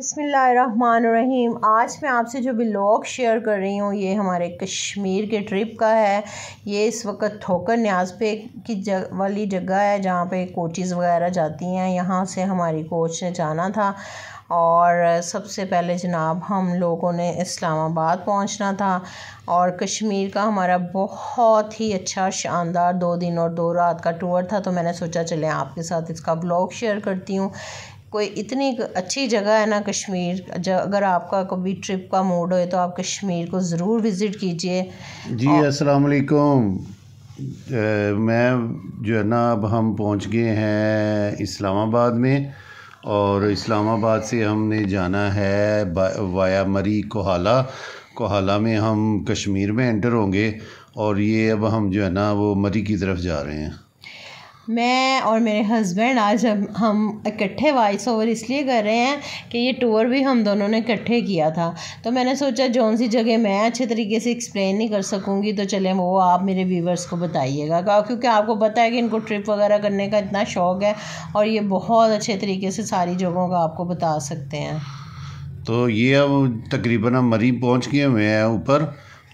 रहीम आज मैं आपसे जो ब्लॉग शेयर कर रही हूँ ये हमारे कश्मीर के ट्रिप का है ये इस वक्त ठोकर न्याज पे की जग वाली जगह है जहाँ पे कोचिज़ वगैरह जाती हैं यहाँ से हमारी कोच ने जाना था और सबसे पहले जनाब हम लोगों ने इस्लामाबाद पहुंचना था और कश्मीर का हमारा बहुत ही अच्छा शानदार दो दिन और दो रात का टूर था तो मैंने सोचा चले आपके साथ इसका ब्लॉग शेयर करती हूँ कोई इतनी अच्छी जगह है ना कश्मीर अगर आपका कभी ट्रिप का मूड हो तो आप कश्मीर को ज़रूर विज़िट कीजिए जी अस्सलाम वालेकुम मैं जो है ना अब हम पहुंच गए हैं इस्लामाबाद में और इस्लामाबाद से हमने जाना है वाया मरी कोहाला कोहाला में हम कश्मीर में एंटर होंगे और ये अब हम जो है ना वो मरी की तरफ जा रहे हैं मैं और मेरे हस्बैंड आज हम हम इकट्ठे वॉइस ओवर इसलिए कर रहे हैं कि ये टूर भी हम दोनों ने इकट्ठे किया था तो मैंने सोचा जौन सी जगह मैं अच्छे तरीके से एक्सप्लेन नहीं कर सकूँगी तो चले वो आप मेरे व्यूवर्स को बताइएगा क्योंकि आपको पता है कि इनको ट्रिप वगैरह करने का इतना शौक़ है और ये बहुत अच्छे तरीके से सारी जगहों का आपको बता सकते हैं तो ये अब तकरीबन हम मरी पहुँच गए हुए हैं ऊपर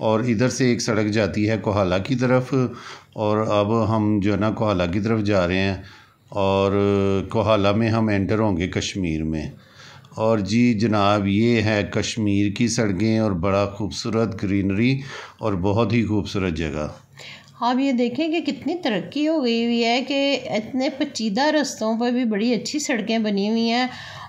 और इधर से एक सड़क जाती है कोहाला की तरफ और अब हम जो है ना कोहाला की तरफ जा रहे हैं और कोहाला में हम एंटर होंगे कश्मीर में और जी जनाब ये है कश्मीर की सड़कें और बड़ा खूबसूरत ग्रीनरी और बहुत ही खूबसूरत जगह आप ये देखें कि कितनी तरक्की हो गई हुई है कि इतने पचीदा रस्तों पर भी बड़ी अच्छी सड़कें बनी हुई हैं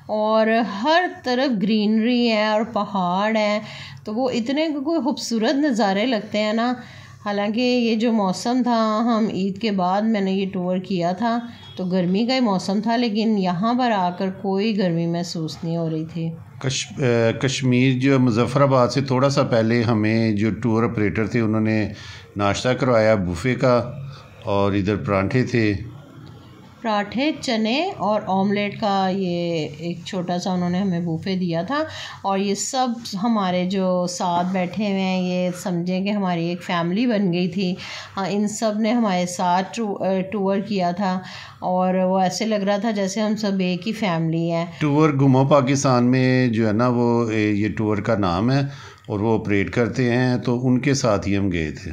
और हर तरफ ग्रीनरी है और पहाड़ हैं तो वो इतने कोई खूबसूरत नज़ारे लगते हैं ना हालांकि ये जो मौसम था हम ईद के बाद मैंने ये टूर किया था तो गर्मी का ही मौसम था लेकिन यहाँ पर आकर कोई गर्मी महसूस नहीं हो रही थी कश कश्मीर जो मुजफ़राबाद से थोड़ा सा पहले हमें जो टूर ऑपरेटर थे उन्होंने नाश्ता करवाया बुफे का और इधर परांठे थे पराठे चने और ऑमलेट का ये एक छोटा सा उन्होंने हमें बूफे दिया था और ये सब हमारे जो साथ बैठे हुए हैं ये समझें कि हमारी एक फैमिली बन गई थी हाँ इन सब ने हमारे साथ टूर किया था और वो ऐसे लग रहा था जैसे हम सब एक ही फैमिली है टूर घुमो पाकिस्तान में जो है ना वो ये टूर का नाम है और वो ऑपरेट करते हैं तो उनके साथ ही हम गए थे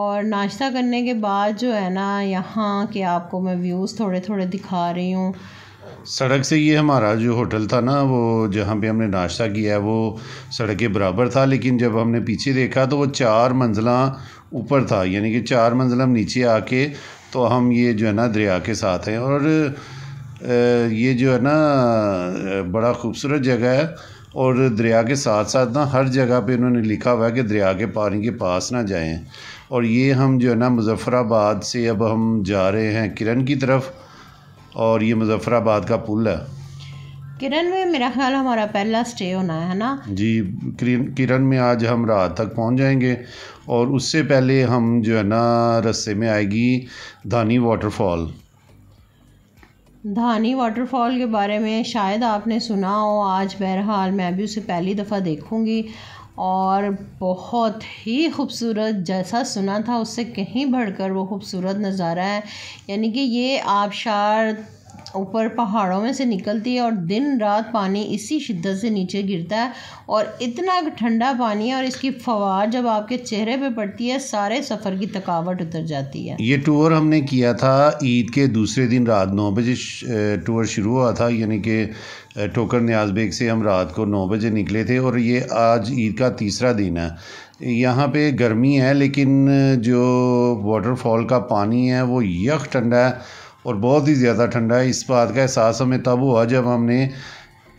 और नाश्ता करने के बाद जो है ना यहाँ के आपको मैं व्यूज़ थोड़े थोड़े दिखा रही हूँ सड़क से ये हमारा जो होटल था ना वो जहाँ पे हमने नाश्ता किया है वो सड़क के बराबर था लेकिन जब हमने पीछे देखा तो वो चार मंजिला ऊपर था यानी कि चार मंजिला हम नीचे आके तो हम ये जो है ना दरिया के साथ हैं और ये जो है ना बड़ा खूबसूरत जगह है और दरिया के साथ साथ ना हर जगह पे इन्होंने लिखा हुआ है कि दरिया के पानी के पास ना जाएँ और ये हम जो है ना मुजफ़राबाद से अब हम जा रहे हैं किरण की तरफ और ये मुजफ़राबाद का पुल है किरण में मेरा ख्याल हमारा पहला स्टे होना है ना जी किरण में आज हम रात तक पहुंच जाएंगे और उससे पहले हम जो है ना रस्ते में आएगी धानी वाटरफॉल धानी वाटरफॉल के बारे में शायद आपने सुना हो आज बहरहाल मैं भी उसे पहली दफ़ा देखूंगी और बहुत ही खूबसूरत जैसा सुना था उससे कहीं बढ़कर वो खूबसूरत नज़ारा है यानी कि ये आबशार ऊपर पहाड़ों में से निकलती है और दिन रात पानी इसी शिद्दत से नीचे गिरता है और इतना ठंडा पानी है और इसकी फवार जब आपके चेहरे पे पड़ती है सारे सफ़र की थकावट उतर जाती है ये टूर हमने किया था ईद के दूसरे दिन रात नौ बजे टूर शुरू हुआ था यानी कि टोकर न्याज बेग से हम रात को नौ बजे निकले थे और ये आज ईद का तीसरा दिन है यहाँ पे गर्मी है लेकिन जो वाटरफॉल का पानी है वो यख ठंडा है और बहुत ही ज़्यादा ठंडा है इस बात का एहसास हमें तब हुआ जब हमने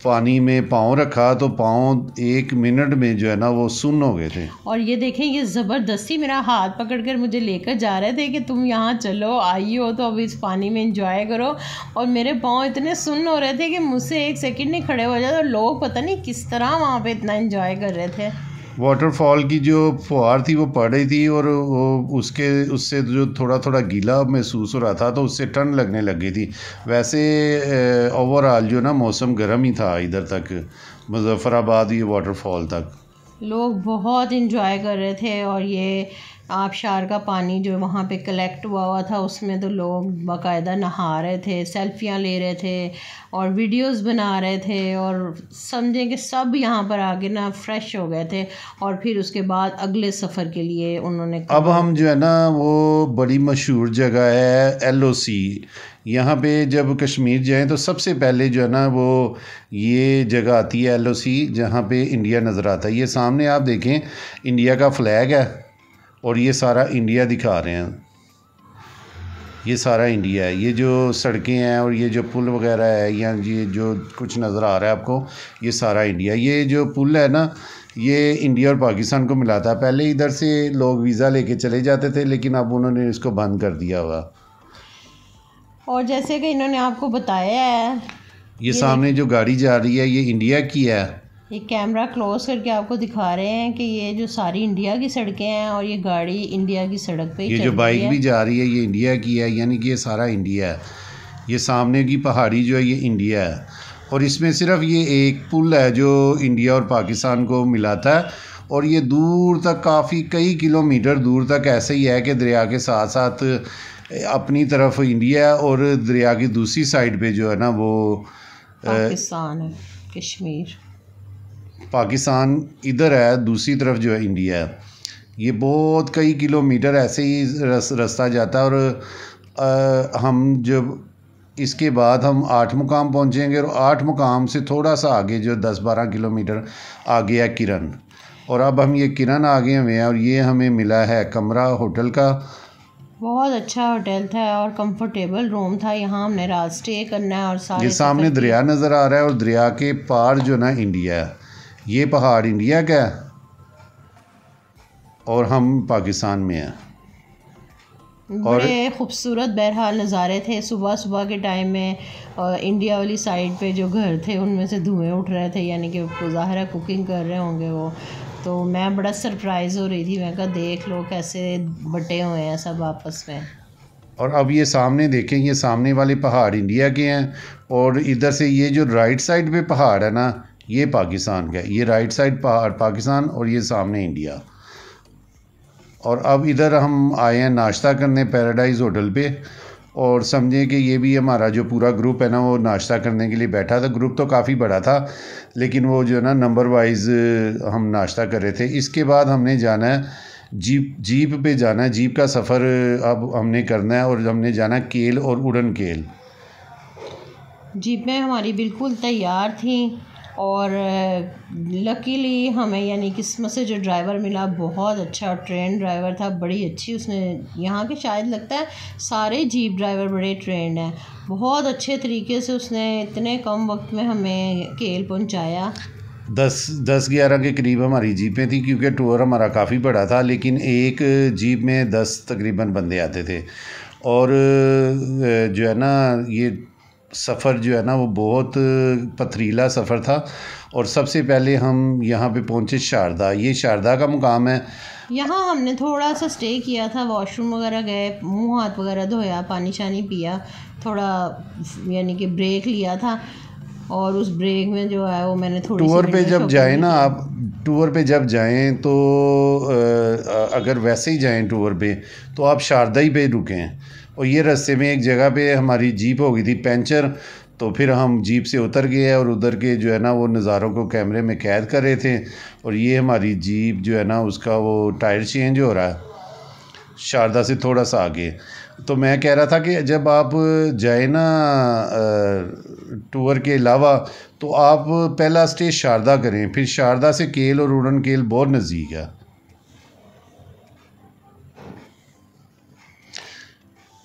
पानी में पाँव रखा तो पाँव एक मिनट में जो है ना वो सुन हो गए थे और ये देखें ये ज़बरदस्ती मेरा हाथ पकड़ कर मुझे लेकर जा रहे थे कि तुम यहाँ चलो आई हो तो अब इस पानी में इंजॉय करो और मेरे पाँव इतने सुन हो रहे थे कि मुझसे एक सेकंड नहीं खड़े हो जाते और लोग पता नहीं किस तरह वहाँ पे इतना इंजॉय कर रहे थे वाटरफॉल की जो फुहार थी वो पड़ रही थी और वो उसके उससे जो थोड़ा थोड़ा गीला महसूस हो रहा था तो उससे ठंड लगने लग गई थी वैसे ओवरऑल जो ना मौसम गर्म ही था इधर तक मुजफ्फराबाद ये वाटरफॉल तक लोग बहुत इन्जॉय कर रहे थे और ये आबशार का पानी जो वहाँ पे कलेक्ट हुआ हुआ था उसमें तो लोग बाकायदा नहा रहे थे सेल्फियाँ ले रहे थे और वीडियोस बना रहे थे और समझें कि सब यहाँ पर आके ना फ्रेश हो गए थे और फिर उसके बाद अगले सफ़र के लिए उन्होंने अब हम जो है ना वो बड़ी मशहूर जगह है एल ओ सी यहाँ पर जब कश्मीर जाएँ तो सबसे पहले जो है ना वो ये जगह आती है एल ओ सी जहाँ पर इंडिया नज़र आता है ये सामने आप देखें इंडिया का फ्लैग है और ये सारा इंडिया दिखा रहे हैं ये सारा इंडिया है ये जो सड़कें हैं और ये जो पुल वगैरह है या ये जो कुछ नज़र आ रहा है आपको ये सारा इंडिया ये जो पुल है ना ये इंडिया और पाकिस्तान को मिला था पहले इधर से लोग वीज़ा लेके चले जाते थे लेकिन अब उन्होंने इसको बंद कर दिया हुआ और जैसे कि इन्होंने आपको बताया है ये, ये सामने जो गाड़ी जा रही है ये इंडिया की है ये कैमरा क्लोज करके आपको दिखा रहे हैं कि ये जो सारी इंडिया की सड़कें हैं और ये गाड़ी इंडिया की सड़क पे ये जो बाइक भी जा रही है ये इंडिया की है यानी कि ये सारा इंडिया है ये सामने की पहाड़ी जो है ये इंडिया है और इसमें सिर्फ ये एक पुल है जो इंडिया और पाकिस्तान को मिलाता है और ये दूर तक काफ़ी कई किलोमीटर दूर तक ऐसे ही है कि दरिया के साथ साथ अपनी तरफ इंडिया और दरिया की दूसरी साइड पे जो है ना वो पाकिस्तान है कश्मीर पाकिस्तान इधर है दूसरी तरफ जो है इंडिया है ये बहुत कई किलोमीटर ऐसे ही रस रास्ता जाता है और आ, हम जब इसके बाद हम आठ मुकाम पहुंचेंगे और आठ मुकाम से थोड़ा सा आगे जो दस बारह किलोमीटर आगे है किरण और अब हम ये किरण आगे हुए हैं और ये हमें मिला है कमरा होटल का बहुत अच्छा होटल था और कंफर्टेबल रूम था यहाँ हमने रात स्टे करना है और सारे ये सामने दरिया नज़र आ रहा है और दरिया के पार जो ना इंडिया है ये पहाड़ इंडिया का है और हम पाकिस्तान में हैं और खूबसूरत बहरहाल नज़ारे थे सुबह सुबह के टाइम में और इंडिया वाली साइड पे जो घर थे उनमें से धुएं उठ रहे थे यानी कि ज़ाहरा कुकिंग कर रहे होंगे वो तो मैं बड़ा सरप्राइज़ हो रही थी मैं कहा देख लो कैसे बटे हुए हैं सब आपस में और अब ये सामने देखें ये सामने वाले पहाड़ इंडिया के हैं और इधर से ये जो राइट साइड पे पहाड़ है ना ये पाकिस्तान का ये राइट साइड पहाड़ पाकिस्तान और ये सामने इंडिया और अब इधर हम आए हैं नाश्ता करने पैराडाइज होटल पे और समझें कि ये भी हमारा जो पूरा ग्रुप है ना वो नाश्ता करने के लिए बैठा था ग्रुप तो काफ़ी बड़ा था लेकिन वो जो है ना नंबर वाइज हम नाश्ता कर रहे थे इसके बाद हमने जाना है जीप जीप पे जाना है जीप का सफ़र अब हमने करना है और हमने जाना केल और उड़न केल जीपें हमारी बिल्कुल तैयार थी और लकीली uh, हमें यानी किस्मत से जो ड्राइवर मिला बहुत अच्छा ट्रेन ड्राइवर था बड़ी अच्छी उसने यहाँ के शायद लगता है सारे जीप ड्राइवर बड़े ट्रेन हैं बहुत अच्छे तरीके से उसने इतने कम वक्त में हमें केल पहुँचाया दस दस ग्यारह के करीब हमारी जीपें थी क्योंकि टूर हमारा काफ़ी बड़ा था लेकिन एक जीप में दस तकरीबन बंदे आते थे और uh, जो है ना ये सफ़र जो है ना वो बहुत पथरीला सफ़र था और सबसे पहले हम यहाँ पे पहुँचे शारदा ये शारदा का मुकाम है यहाँ हमने थोड़ा सा स्टे किया था वॉशरूम वगैरह गए मुंह हाथ वगैरह धोया पानी शानी पिया थोड़ा यानी कि ब्रेक लिया था और उस ब्रेक में जो है वो मैंने थोड़ी टूर पे जब जाएं ना आप टूर पे जब जाएं तो अगर वैसे ही जाएं टूर पे तो आप शारदा ही पे रुकें और ये रास्ते में एक जगह पे हमारी जीप हो गई थी पेंचर तो फिर हम जीप से उतर गए और उधर के जो है ना वो नज़ारों को कैमरे में कैद कर रहे थे और ये हमारी जीप जो है ना उसका वो टायर चेंज हो रहा है शारदा से थोड़ा सा आगे तो मैं कह रहा था कि जब आप जाए ना टूर के अलावा तो आप पहला स्टे शारदा करें फिर शारदा से केल और उड़न केल बहुत नज़दीक है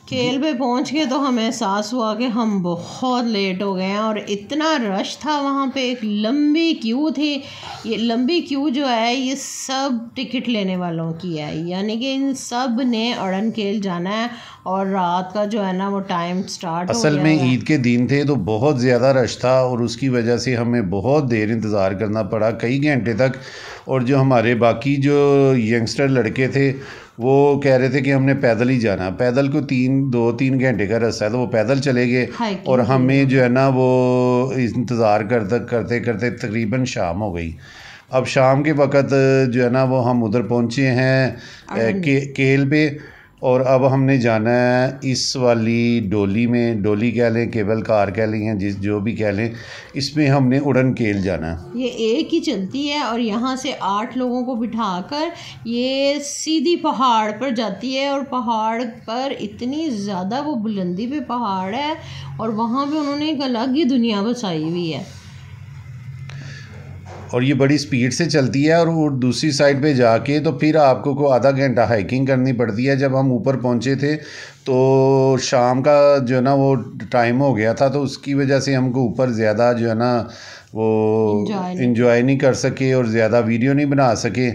खेल पे पहुंच गए तो हमें एहसास हुआ कि हम बहुत लेट हो गए हैं और इतना रश था वहाँ पे एक लंबी क्यू थी ये लंबी क्यू जो है ये सब टिकट लेने वालों की है यानी कि इन सब ने अड़न खेल जाना है और रात का जो है ना वो टाइम स्टार्ट असल में ईद के दिन थे तो बहुत ज़्यादा रश था और उसकी वजह से हमें बहुत देर इंतज़ार करना पड़ा कई घंटे तक और जो हमारे बाकी जो यंगस्टर लड़के थे वो कह रहे थे कि हमने पैदल ही जाना पैदल को तीन दो तीन घंटे का रास्ता है तो वो पैदल चले गए और हमें जो है ना वो इंतज़ार करते करते करते तकरीबन शाम हो गई अब शाम के वक़्त जो है ना वो हम उधर पहुँचे हैं के, केल पे और अब हमने जाना है इस वाली डोली में डोली कह लें केबल कार कह लें जिस जो भी कह लें इसमें हमने उड़न केल जाना है ये एक ही चलती है और यहाँ से आठ लोगों को बिठा कर ये सीधी पहाड़ पर जाती है और पहाड़ पर इतनी ज़्यादा वो बुलंदी पे पहाड़ है और वहाँ पे उन्होंने एक अलग ही दुनिया बसाई हुई है और ये बड़ी स्पीड से चलती है और वो दूसरी साइड पे जाके तो फिर आपको को आधा घंटा हाइकिंग करनी पड़ती है जब हम ऊपर पहुँचे थे तो शाम का जो है ना वो टाइम हो गया था तो उसकी वजह से हमको ऊपर ज़्यादा जो है ना वो इन्जॉय नहीं कर सके और ज़्यादा वीडियो नहीं बना सके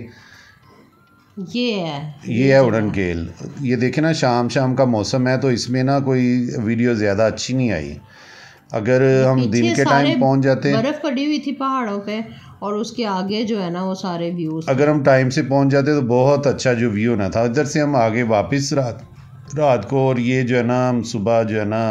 ये है ये है उड़न केल ये देखे ना शाम शाम का मौसम है तो इसमें ना कोई वीडियो ज़्यादा अच्छी नहीं आई अगर हम दिन के टाइम पहुंच जाते बर्फ पड़ी हुई थी पहाड़ों पे और उसके आगे जो है ना वो सारे व्यूज अगर हम टाइम से पहुंच जाते तो बहुत अच्छा जो व्यू ना था इधर से हम आगे वापस रात रात को और ये जो है ना हम सुबह जो है ना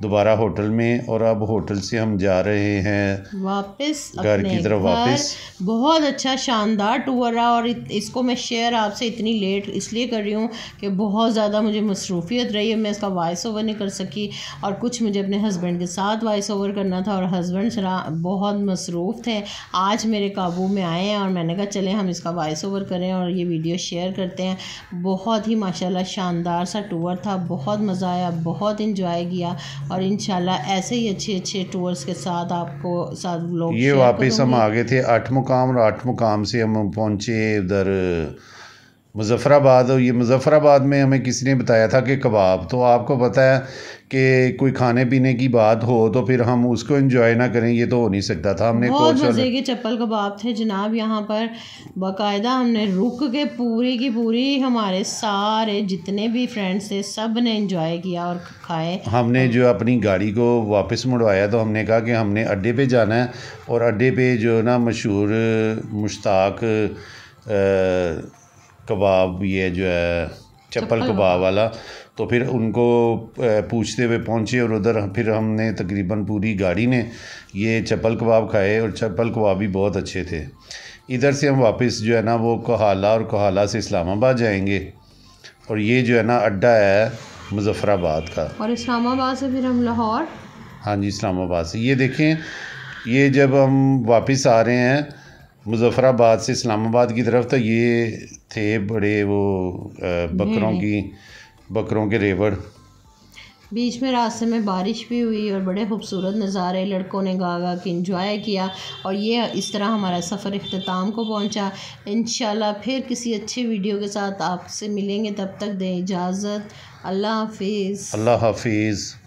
दोबारा होटल में और अब होटल से हम जा रहे हैं वापस घर की तरफ वापस बहुत अच्छा शानदार टूर रहा और इसको मैं शेयर आपसे इतनी लेट इसलिए कर रही हूँ कि बहुत ज़्यादा मुझे मसरूफियत रही है मैं इसका वॉइस ओवर नहीं कर सकी और कुछ मुझे अपने हस्बैंड के साथ वॉइस ओवर करना था और हस्बैंड बहुत मसरूफ़ थे आज मेरे काबू में आए हैं और मैंने कहा चले हम इसका वॉइस ओवर करें और ये वीडियो शेयर करते हैं बहुत ही माशाला शानदार सा टूर था बहुत मज़ा आया बहुत इंजॉय किया और इंशाल्लाह ऐसे ही अच्छे अच्छे टूर्स के साथ आपको साथ लोग ये वापस हम आगे थे आठ मुकाम और आठ मुकाम से हम पहुँचे उधर मुजफ़राबाद और ये मुजफ़राबाद में हमें किसी ने बताया था कि कबाब तो आपको पता है कि कोई खाने पीने की बात हो तो फिर हम उसको इंजॉय ना करें ये तो हो नहीं सकता था हमने बहुत मज़े के चप्पल कबाब थे जनाब यहाँ पर बाकायदा हमने रुक के पूरी की पूरी हमारे सारे जितने भी फ्रेंड्स थे सब ने इंजॉय किया और खाए हमने जो अपनी गाड़ी को वापस मुड़वाया तो हमने कहा कि हमने अड्डे पर जाना है और अड्डे पर जो ना मशहूर मुश्ताक कबाब ये जो है चप्पल कबाब वाला तो फिर उनको पूछते हुए पहुँचे और उधर फिर हमने तकरीबन पूरी गाड़ी ने ये चप्पल कबाब खाए और चप्पल कबाब भी बहुत अच्छे थे इधर से हम वापस जो है ना वो कोहाला और कोहाला से इस्लामाबाद जाएंगे और ये जो है ना अड्डा है मुजफ़राबाद का और इस्लामाबाद से फिर हम लाहौर हाँ जी इस्लामाबाद से ये देखें ये जब हम वापस आ रहे हैं मुजफ्फराबाद से इस्लामाबाद की तरफ तो ये थे बड़े वो बकरों की बकरों के रेवड़ बीच में रास्ते में बारिश भी हुई और बड़े खूबसूरत नज़ारे लड़कों ने गा गा के इंजॉय किया और ये इस तरह हमारा सफ़र अख्ताम को पहुंचा इन फिर किसी अच्छे वीडियो के साथ आपसे मिलेंगे तब तक दें इजाज़त अल्लाह हाफिज़ अल्लाह हाफिज़